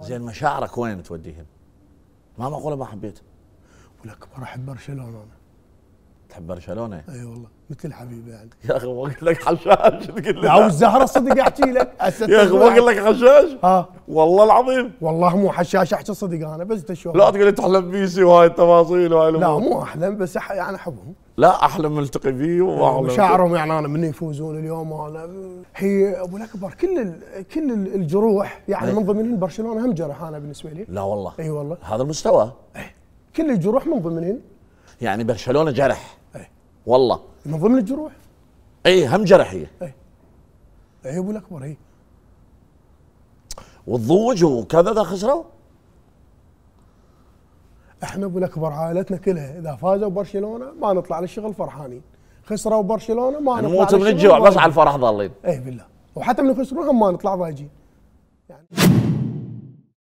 زين مشاعرك وين توديهم؟ ما معقوله ما حبيتها ولك احب برشلونه انا تحب برشلونه؟ اي أيوة والله مثل حبيبي يعني يا اخي ما اقول لك حشاش تقول لي عاوز زهره صدق احكي لك يا اخي ما اقول لك حشاش؟ ها والله العظيم والله مو حشاش احكي صدق انا بس تشوف لا تقول لي تحلم بيسي وهاي التفاصيل وهاي لا مو احلم بس أح يعني احبهم لا احلم التقي فيه واحلم شعرهم يعني انا من يفوزون اليوم انا هي ابو الاكبر كل ال كل ال الجروح يعني إيه. من ضمنهم برشلونه هم جرح انا بالنسبه لي لا والله اي والله هذا المستوى أي. كل الجروح من ضمنهم يعني برشلونه جرح أي. والله من ضمن الجروح اي هم جرح هي اي اي ابو الاكبر هي إيه. وتضوج وكذا ذا خسروا احنا من اكبر عائلتنا كلها اذا فازوا برشلونه ما نطلع للشغل فرحانين خسروا برشلونه ما يعني نطلع نموت من الجوع بس على الفرح ضالين اي بالله وحتى من خسروهم ما نطلع ضايجين يعني